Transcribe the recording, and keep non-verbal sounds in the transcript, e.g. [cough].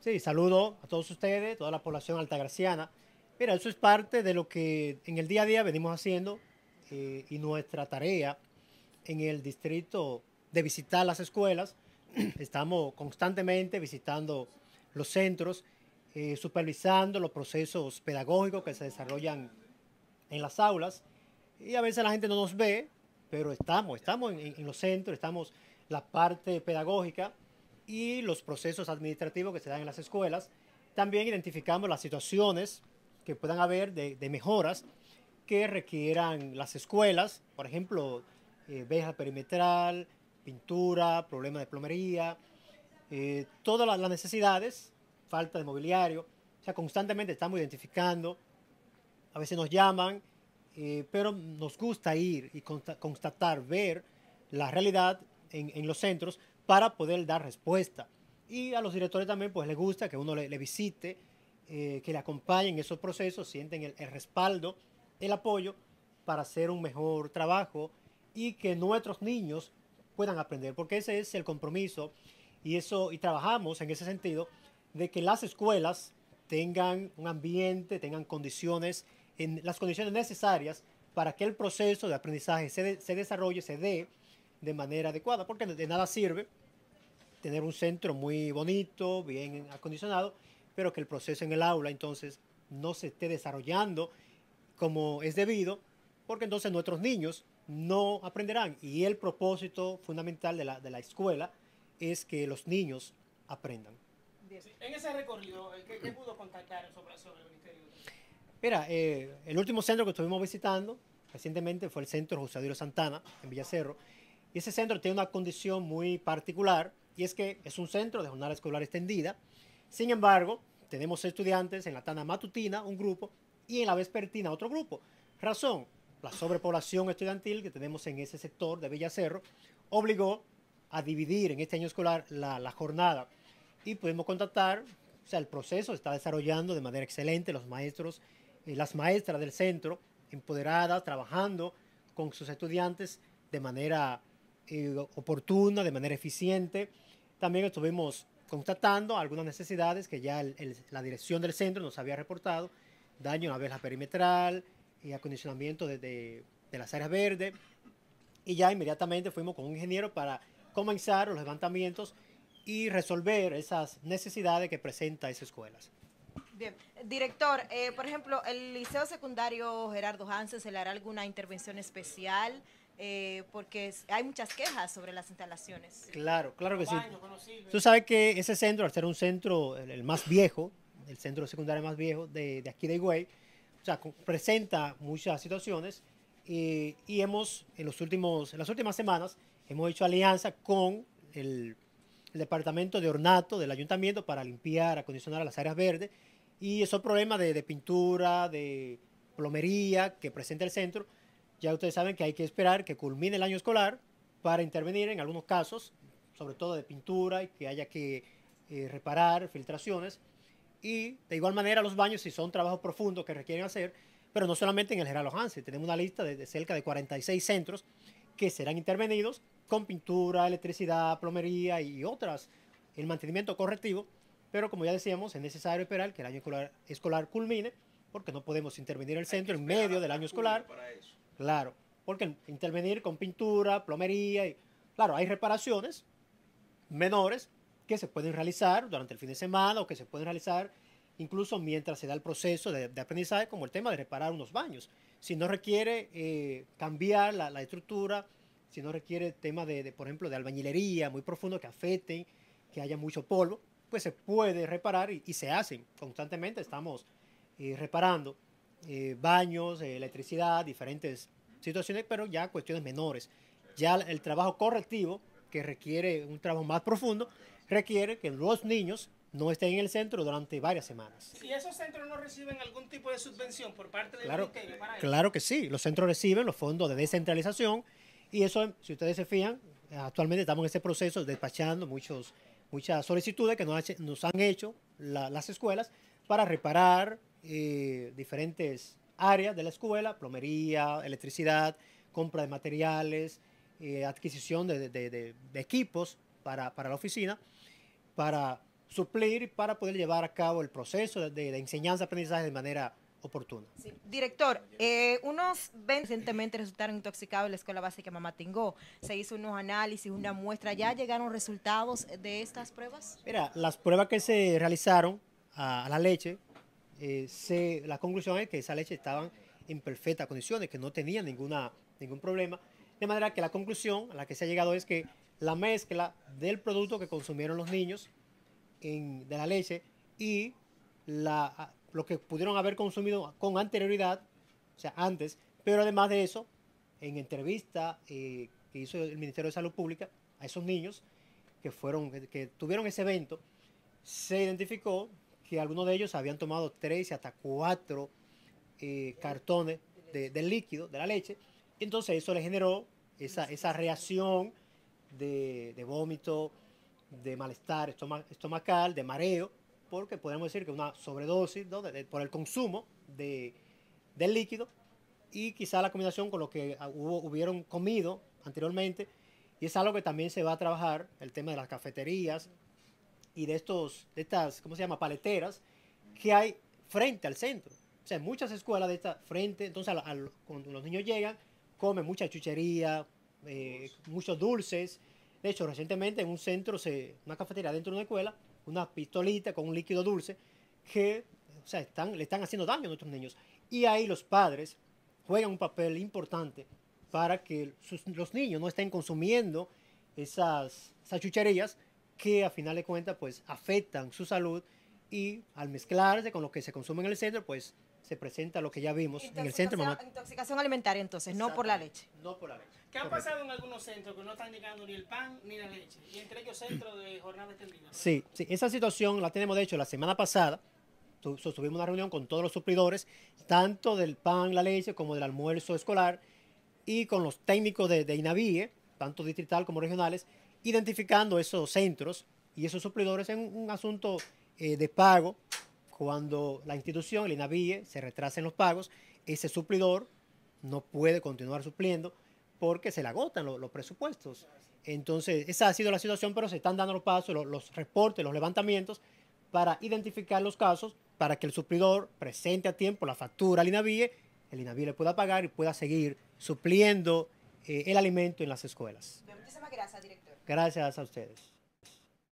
Sí, saludo a todos ustedes, toda la población altagraciana. Mira, eso es parte de lo que en el día a día venimos haciendo eh, y nuestra tarea en el distrito de visitar las escuelas. [clears throat] Estamos constantemente visitando los centros, eh, supervisando los procesos pedagógicos que se desarrollan en las aulas. Y a veces la gente no nos ve, pero estamos, estamos en los centros, estamos la parte pedagógica, y los procesos administrativos que se dan en las escuelas. También identificamos las situaciones que puedan haber de, mejoras que requieran las escuelas, por ejemplo, eh, veja perimetral, pintura, problema de plomería, eh, todas las, necesidades, falta de mobiliario. O sea, constantemente estamos identificando, a veces nos llaman, eh, pero nos gusta ir y constatar, ver la realidad en, en los centros para poder dar respuesta. Y a los directores también pues les gusta que uno le, visite, eh, que le acompañen esos procesos, sienten el, respaldo, el apoyo para hacer un mejor trabajo y que nuestros niños puedan aprender, porque ese es el compromiso y eso y trabajamos en ese sentido de que las escuelas tengan un ambiente, tengan condiciones en las condiciones necesarias para que el proceso de aprendizaje se, se desarrolle, se dé de manera adecuada, porque de nada sirve tener un centro muy bonito, bien acondicionado, pero que el proceso en el aula entonces no se esté desarrollando como es debido, porque entonces nuestros niños no aprenderán. Y el propósito fundamental de la, de la escuela es que los niños aprendan. en ese recorrido, eh, ¿qué, pudo contactar sobre, sobre, el Ministerio? Mira, eh, el último centro que estuvimos visitando recientemente fue el Centro José Adiro Santana, en Villacerro. Y ese centro tiene una condición muy particular y es que es un centro de jornada escolar extendida. Sin embargo, tenemos estudiantes en la Tana matutina, un grupo, y en la vespertina, otro grupo. Razón, la sobrepoblación estudiantil que tenemos en ese sector de Cerro, obligó a dividir en este año escolar la, jornada y pudimos contactar, o sea, el proceso está desarrollando de manera excelente, los maestros y eh, las maestras del centro, empoderadas, trabajando con sus estudiantes de manera eh, oportuna, de manera eficiente. También estuvimos constatando algunas necesidades que ya la dirección del centro nos había reportado, daño a la perimetral y acondicionamiento de, de, las áreas verdes. Y ya inmediatamente fuimos con un ingeniero para comenzar los levantamientos y resolver esas necesidades que presenta esas escuelas. Bien, director, eh, por ejemplo, el Liceo Secundario Gerardo Hansen, ¿se le hará alguna intervención especial? Eh, porque hay muchas quejas sobre las instalaciones. Claro, claro que sí. Tú sabes que ese centro, al ser un centro el, más viejo, el centro secundario más viejo de, aquí de Higüey, o presenta muchas situaciones y, hemos, en, los últimos, las últimas semanas, hemos hecho alianza con el, departamento de ornato del ayuntamiento para limpiar, acondicionar las áreas verdes y esos problemas de, de pintura, de plomería que presenta el centro, ya ustedes saben que hay que esperar que culmine el año escolar para intervenir en algunos casos, sobre todo de pintura y que haya que eh, reparar filtraciones. Y de igual manera los baños, si son trabajos profundos que requieren hacer, pero no solamente en el General Hansen, tenemos una lista de, cerca de 46 centros que serán intervenidos con pintura, electricidad, plomería y otras, el mantenimiento correctivo, pero como ya decíamos, es necesario esperar que el año escolar, culmine, porque no podemos intervenir el centro en medio del año escolar. Para eso. Claro, porque intervenir con pintura, plomería, y, claro, hay reparaciones menores que se pueden realizar durante el fin de semana o que se pueden realizar incluso mientras se da el proceso de, aprendizaje, como el tema de reparar unos baños. Si no requiere eh, cambiar la, estructura, si no requiere tema de, por ejemplo, de albañilería muy profundo que afecte, que haya mucho polvo, pues se puede reparar y, se hacen constantemente, estamos eh, reparando eh, baños, eh, electricidad, diferentes situaciones, pero ya cuestiones menores. Ya el trabajo correctivo, que requiere un trabajo más profundo, requiere que los niños no estén en el centro durante varias semanas. ¿Y esos centros no reciben algún tipo de subvención por parte del claro, ministerio? claro que sí, los centros reciben los fondos de descentralización y eso, si ustedes se fijan, actualmente estamos en ese proceso despachando muchos, muchas solicitudes que nos, han hecho las escuelas para reparar eh, diferentes áreas de la escuela, plomería, electricidad, compra de materiales, eh, adquisición de, equipos para, para, la oficina, para suplir, para poder llevar a cabo el proceso de, enseñanza-aprendizaje de manera oportuna. Director, eh, unos 20 recientemente resultaron intoxicados en la escuela básica Mamatingó. Se hizo unos análisis, una muestra. ¿Ya llegaron resultados de estas pruebas? Mira, las pruebas que se realizaron a la leche eh, la conclusión es que esa leche estaba en perfectas condiciones, que no tenía ninguna, ningún problema. De manera que la conclusión a la que se ha llegado es que la mezcla del producto que consumieron los niños de la leche y la, lo que pudieron haber consumido con anterioridad, o sea, antes, pero además de eso, en entrevista eh, que hizo el Ministerio de Salud Pública a esos niños que, fueron, que tuvieron ese evento, se identificó que algunos de ellos habían tomado tres y hasta cuatro eh, cartones de, del líquido, de la leche. Entonces eso le generó esa, reacción de, vómito, de malestar estomacal, de mareo, porque podemos decir que una sobredosis por el consumo del líquido y quizá la combinación con lo que ah, hubieron comido anteriormente. Y es algo que también se va a trabajar, el tema de las cafeterías, y de, estos, de estas, ¿cómo se llama?, paleteras que hay frente al centro. O sea, muchas escuelas de esta frente, entonces cuando los niños llegan, comen mucha chuchería, eh, muchos dulces. De hecho, recientemente en un centro, se, una cafetería dentro de una escuela, una pistolita con un líquido dulce que o sea, le están haciendo daño a nuestros niños. Y ahí los padres juegan un papel importante para que los niños no estén consumiendo esas, esas chucherías que a final de cuentas pues afectan su salud y al mezclarse con lo que se consume en el centro pues se presenta lo que ya vimos en el centro. Intoxicación alimentaria entonces, no por la leche. No por la leche. ¿Qué ha pasado en algunos centros que no están llegando ni el pan ni la leche? Y entre ellos centro de jornada extendida. Sí, sí, esa situación la tenemos de hecho la semana pasada. Sostuvimos una reunión con todos los suplidores, tanto del pan, la leche, como del almuerzo escolar, y con los técnicos de, de INAVIE, tanto distrital como regionales, identificando esos centros y esos suplidores en un asunto eh, de pago. Cuando la institución, el INAVIE, se retrasa en los pagos, ese suplidor no puede continuar supliendo porque se le agotan los presupuestos. Entonces, esa ha sido la situación, pero se están dando los pasos, los, reportes, los levantamientos para identificar los casos, para que el suplidor presente a tiempo la factura al INAVIE, el INAVIE le pueda pagar y pueda seguir supliendo eh, el alimento en las escuelas. Muchísimas gracias, director. Gracias a ustedes.